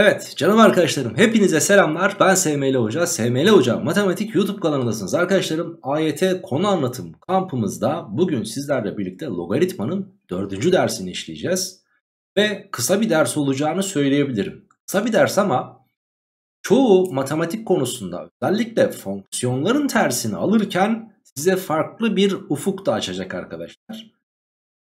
Evet canım arkadaşlarım hepinize selamlar ben SML Hoca SML Hoca Matematik YouTube kanalındasınız arkadaşlarım AYT konu anlatım kampımızda bugün sizlerle birlikte logaritmanın dördüncü dersini işleyeceğiz ve kısa bir ders olacağını söyleyebilirim kısa bir ders ama çoğu matematik konusunda özellikle fonksiyonların tersini alırken size farklı bir ufuk da açacak arkadaşlar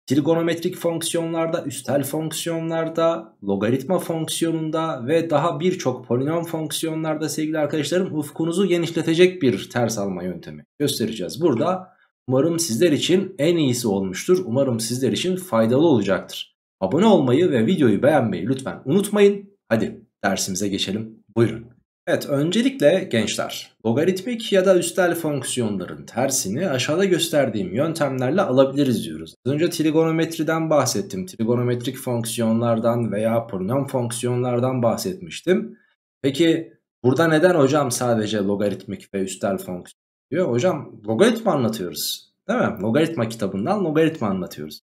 trigonometrik fonksiyonlarda, üstel fonksiyonlarda, logaritma fonksiyonunda ve daha birçok polinom fonksiyonlarda sevgili arkadaşlarım ufkunuzu genişletecek bir ters alma yöntemi göstereceğiz. Burada umarım sizler için en iyisi olmuştur. Umarım sizler için faydalı olacaktır. Abone olmayı ve videoyu beğenmeyi lütfen unutmayın. Hadi dersimize geçelim. Buyurun. Evet öncelikle gençler logaritmik ya da üstel fonksiyonların tersini aşağıda gösterdiğim yöntemlerle alabiliriz diyoruz. Az önce trigonometriden bahsettim. Trigonometrik fonksiyonlardan veya polinom fonksiyonlardan bahsetmiştim. Peki burada neden hocam sadece logaritmik ve üstel fonksiyon diyor? Hocam logaritma anlatıyoruz değil mi? Logaritma kitabından logaritma anlatıyoruz.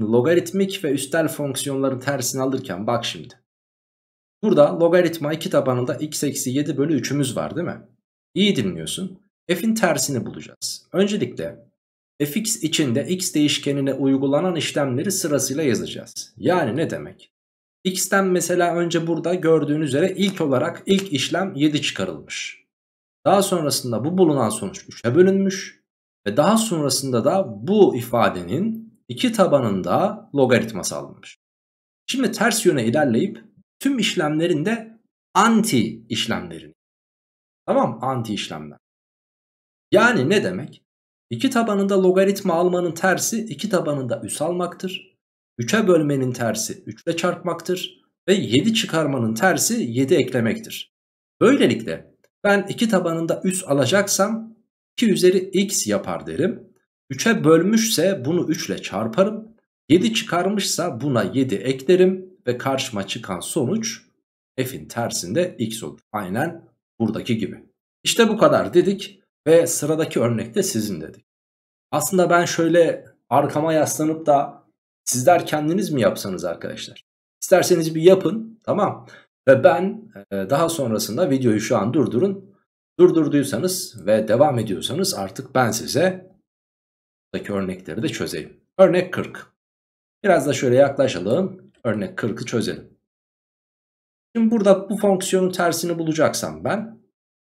Logaritmik ve üstel fonksiyonların tersini alırken bak şimdi. Burada logaritma 2 tabanında x eksi 7 bölü 3'ümüz var değil mi? İyi dinliyorsun. F'in tersini bulacağız. Öncelikle fx içinde x değişkenine uygulanan işlemleri sırasıyla yazacağız. Yani ne demek? x'ten mesela önce burada gördüğünüz üzere ilk olarak ilk işlem 7 çıkarılmış. Daha sonrasında bu bulunan sonuç 3'e bölünmüş. Ve daha sonrasında da bu ifadenin 2 tabanında logaritması alınmış. Şimdi ters yöne ilerleyip tüm işlemlerin de anti işlemlerin, Tamam anti işlemler. Yani ne demek? İki tabanında logaritma almanın tersi iki tabanında üs almaktır. Üçe bölmenin tersi üçle çarpmaktır. Ve yedi çıkarmanın tersi yedi eklemektir. Böylelikle ben iki tabanında üs alacaksam 2 üzeri x yapar derim. 3'e bölmüşse bunu 3 ile çarparım. 7 çıkarmışsa buna 7 eklerim ve karşıma çıkan sonuç f'in tersinde x olur. Aynen buradaki gibi. İşte bu kadar dedik ve sıradaki örnekte sizin dedik. Aslında ben şöyle arkama yaslanıp da sizler kendiniz mi yapsanız arkadaşlar? İsterseniz bir yapın tamam. Ve ben e, daha sonrasında videoyu şu an durdurun. Durdurduysanız ve devam ediyorsanız artık ben size buradaki örnekleri de çözeyim. Örnek 40. Biraz da şöyle yaklaşalım. Örnek 40'ı çözelim. Şimdi burada bu fonksiyonun tersini bulacaksam ben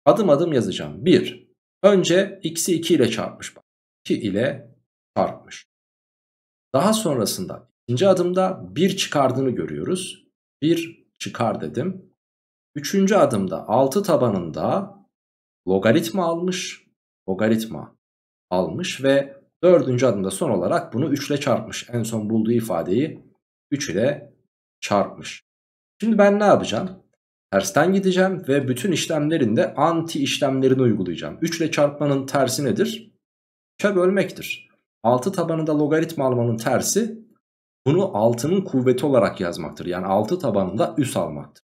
adım adım yazacağım. 1. Önce x'i 2 ile çarpmış. 2 ile çarpmış. Daha sonrasında ikinci adımda 1 çıkardığını görüyoruz. 1 çıkar dedim. Üçüncü adımda 6 tabanında logaritma almış. Logaritma almış ve dördüncü adımda son olarak bunu 3 ile çarpmış. En son bulduğu ifadeyi 3 ile çarpmış. Şimdi ben ne yapacağım? Tersten gideceğim ve bütün işlemlerinde anti işlemlerini uygulayacağım. 3 ile çarpmanın tersi nedir? 3'e bölmektir. 6 tabanında logaritma almanın tersi bunu 6'nın kuvveti olarak yazmaktır. Yani 6 tabanında üs almaktır.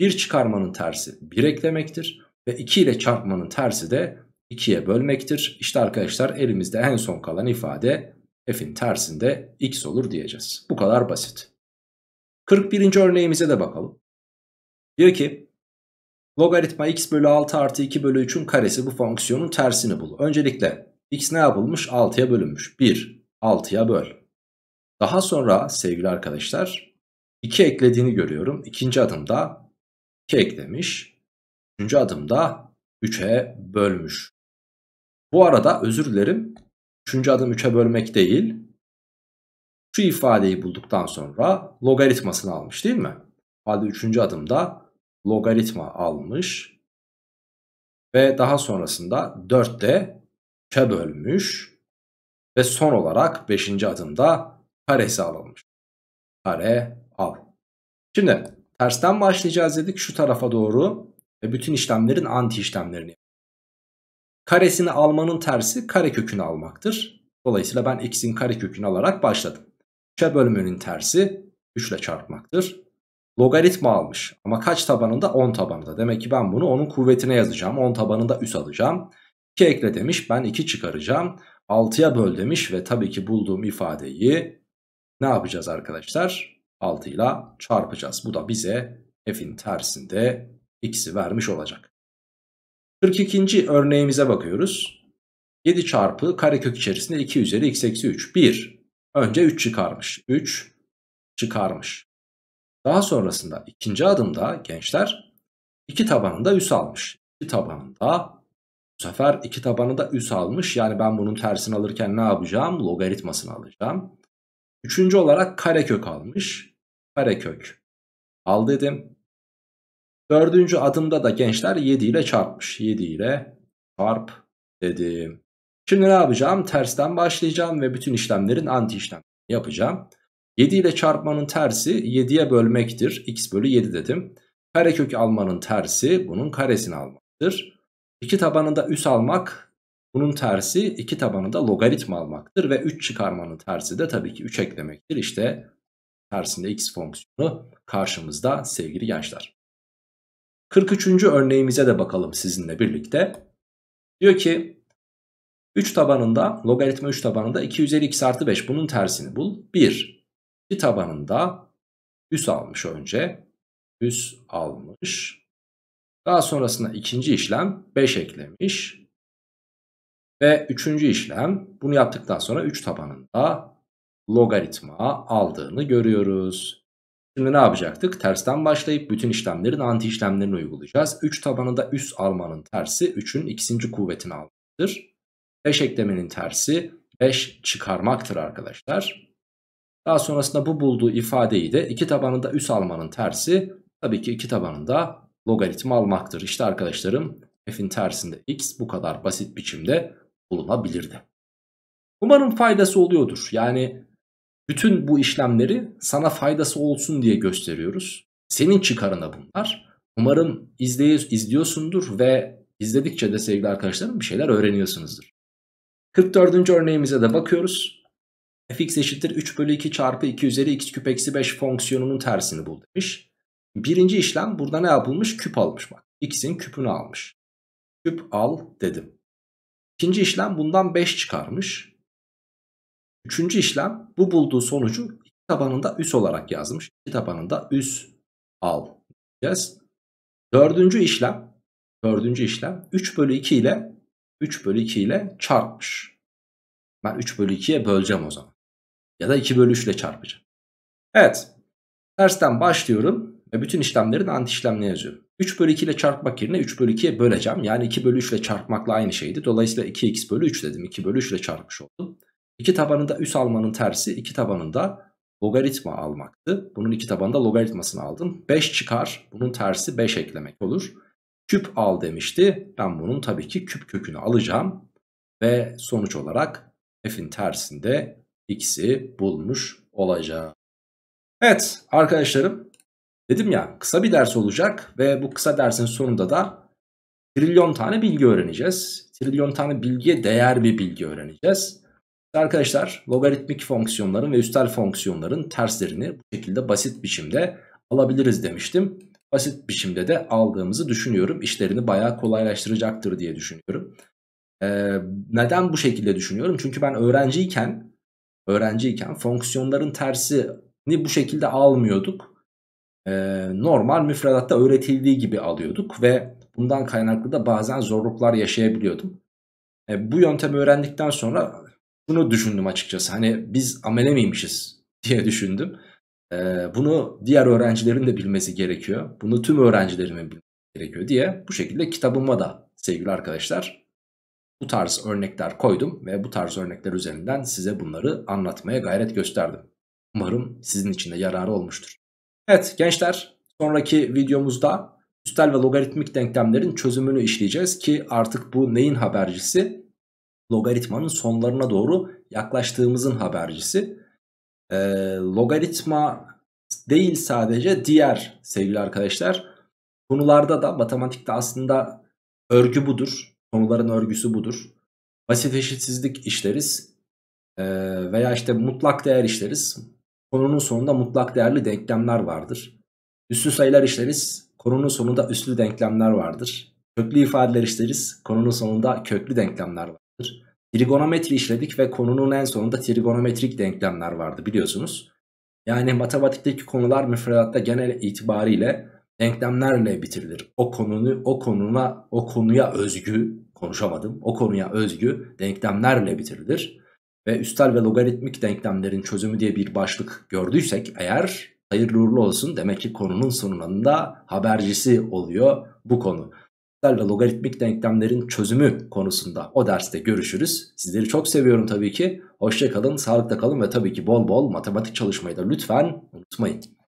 1 çıkarmanın tersi 1 eklemektir. Ve 2 ile çarpmanın tersi de 2'ye bölmektir. İşte arkadaşlar elimizde en son kalan ifade f'in tersinde x olur diyeceğiz. Bu kadar basit. 41. örneğimize de bakalım. Diyor ki logaritma x bölü 6 artı 2 bölü 3'ün karesi bu fonksiyonun tersini bul. Öncelikle x ne yapılmış? 6'ya bölünmüş. 1. 6'ya böl. Daha sonra sevgili arkadaşlar 2 eklediğini görüyorum. İkinci adımda 2 eklemiş. Üçüncü adımda 3'e bölmüş. Bu arada özür dilerim Üçüncü adım 3'e bölmek değil. Şu ifadeyi bulduktan sonra logaritmasını almış değil mi? Halde üçüncü adımda logaritma almış. Ve daha sonrasında 4 de 3'e bölmüş. Ve son olarak 5. adımda karesi alınmış. Kare al. Şimdi tersten başlayacağız dedik şu tarafa doğru. Ve bütün işlemlerin anti işlemlerini Karesini almanın tersi kare kökünü almaktır. Dolayısıyla ben x'in kare kökünü alarak başladım. 3'e bölmenin tersi 3 ile çarpmaktır. Logaritma almış ama kaç tabanında? 10 tabanında. Demek ki ben bunu onun kuvvetine yazacağım. 10 tabanında üs alacağım. 2 ekle demiş ben 2 çıkaracağım. 6'ya böl demiş ve tabii ki bulduğum ifadeyi ne yapacağız arkadaşlar? 6 ile çarpacağız. Bu da bize f'in tersinde x'i vermiş olacak. 42. örneğimize bakıyoruz. 7 çarpı karekök içerisinde 2 üzeri x eksi 3. 1. Önce 3 çıkarmış. 3 çıkarmış. Daha sonrasında ikinci adımda gençler 2 tabanında üs almış. 2 tabanında bu sefer 2 tabanında üs almış. Yani ben bunun tersini alırken ne yapacağım? Logaritmasını alacağım. Üçüncü olarak karekök almış. Karekök al dedim. Dördüncü adımda da gençler 7 ile çarpmış. 7 ile çarp dedim. Şimdi ne yapacağım? Tersten başlayacağım ve bütün işlemlerin anti işlem yapacağım. 7 ile çarpmanın tersi 7'ye bölmektir. x bölü 7 dedim. Karekök almanın tersi bunun karesini almaktır. 2 tabanında üs almak bunun tersi 2 tabanında logaritma almaktır. Ve 3 çıkarmanın tersi de tabii ki 3 eklemektir. İşte tersinde x fonksiyonu karşımızda sevgili gençler. 43. örneğimize de bakalım sizinle birlikte. Diyor ki 3 tabanında logaritma 3 tabanında 2 üzeri x artı 5 bunun tersini bul. 1. 2 tabanında üs almış önce. Üs almış. Daha sonrasında ikinci işlem 5 eklemiş. Ve üçüncü işlem bunu yaptıktan sonra 3 tabanında logaritma aldığını görüyoruz. Şimdi ne yapacaktık? Tersten başlayıp bütün işlemlerin anti işlemlerini uygulayacağız. 3 tabanında üst almanın tersi 3'ün ikinci kuvvetini almaktır. 5 eklemenin tersi 5 çıkarmaktır arkadaşlar. Daha sonrasında bu bulduğu ifadeyi de 2 tabanında üst almanın tersi tabii ki 2 tabanında logaritma almaktır. İşte arkadaşlarım f'in tersinde x bu kadar basit biçimde bulunabilirdi. Umarım faydası oluyordur. Yani bütün bu işlemleri sana faydası olsun diye gösteriyoruz. Senin çıkarına bunlar. Umarım izleyiz, izliyorsundur ve izledikçe de sevgili arkadaşlarım bir şeyler öğreniyorsunuzdur. 44. örneğimize de bakıyoruz. fx eşittir 3 bölü 2 çarpı 2 üzeri x küp eksi 5 fonksiyonunun tersini bul demiş. Birinci işlem burada ne yapılmış? Küp almış bak. X'in küpünü almış. Küp al dedim. İkinci işlem bundan 5 çıkarmış. Üçüncü işlem bu bulduğu sonucu iki tabanında üs olarak yazmış. İki tabanında üs al diyeceğiz. Dördüncü işlem dördüncü işlem 3 bölü 2 ile 3 bölü 2 ile çarpmış. Ben 3 bölü 2'ye böleceğim o zaman. Ya da 2 bölü 3 ile çarpacağım. Evet. Tersten başlıyorum ve bütün işlemlerin anti işlemini yazıyorum. 3 bölü 2 ile çarpmak yerine 3 bölü 2'ye böleceğim. Yani 2 bölü 3 ile çarpmakla aynı şeydi. Dolayısıyla 2x bölü 3 dedim. 2 bölü 3 ile çarpmış oldum. İki tabanında üs almanın tersi iki tabanında logaritma almaktı. Bunun iki tabanında logaritmasını aldım. 5 çıkar. Bunun tersi 5 eklemek olur. Küp al demişti. Ben bunun tabii ki küp kökünü alacağım. Ve sonuç olarak f'in tersinde x'i bulmuş olacağım. Evet arkadaşlarım dedim ya kısa bir ders olacak ve bu kısa dersin sonunda da trilyon tane bilgi öğreneceğiz. Trilyon tane bilgiye değer bir bilgi öğreneceğiz. Arkadaşlar logaritmik fonksiyonların ve üstel fonksiyonların terslerini bu şekilde basit biçimde alabiliriz demiştim. Basit biçimde de aldığımızı düşünüyorum. İşlerini bayağı kolaylaştıracaktır diye düşünüyorum. Ee, neden bu şekilde düşünüyorum? Çünkü ben öğrenciyken öğrenciyken fonksiyonların tersini bu şekilde almıyorduk. Ee, normal müfredatta öğretildiği gibi alıyorduk ve bundan kaynaklı da bazen zorluklar yaşayabiliyordum. Ee, bu yöntemi öğrendikten sonra bunu düşündüm açıkçası. Hani biz amele miymişiz diye düşündüm. Ee, bunu diğer öğrencilerin de bilmesi gerekiyor. Bunu tüm öğrencilerimin bilmesi gerekiyor diye bu şekilde kitabıma da sevgili arkadaşlar bu tarz örnekler koydum ve bu tarz örnekler üzerinden size bunları anlatmaya gayret gösterdim. Umarım sizin için de yararı olmuştur. Evet gençler sonraki videomuzda üstel ve logaritmik denklemlerin çözümünü işleyeceğiz ki artık bu neyin habercisi? logaritmanın sonlarına doğru yaklaştığımızın habercisi. E, logaritma değil sadece diğer sevgili arkadaşlar konularda da matematikte aslında örgü budur. Konuların örgüsü budur. Basit eşitsizlik işleriz e, veya işte mutlak değer işleriz. Konunun sonunda mutlak değerli denklemler vardır. Üslü sayılar işleriz. Konunun sonunda üslü denklemler vardır. Köklü ifadeler işleriz. Konunun sonunda köklü denklemler vardır. Trigonometri işledik ve konunun en sonunda trigonometrik denklemler vardı biliyorsunuz. Yani matematikteki konular müfredatta genel itibariyle denklemlerle bitirilir. O konunu o konuna o konuya özgü konuşamadım. O konuya özgü denklemlerle bitirilir. Ve üstel ve logaritmik denklemlerin çözümü diye bir başlık gördüysek eğer hayırlı uğurlu olsun demek ki konunun sonunda habercisi oluyor bu konu ve logaritmik denklemlerin çözümü konusunda o derste görüşürüz. Sizleri çok seviyorum tabii ki. Hoşçakalın, sağlıkta kalın ve tabii ki bol bol matematik çalışmayı da lütfen unutmayın.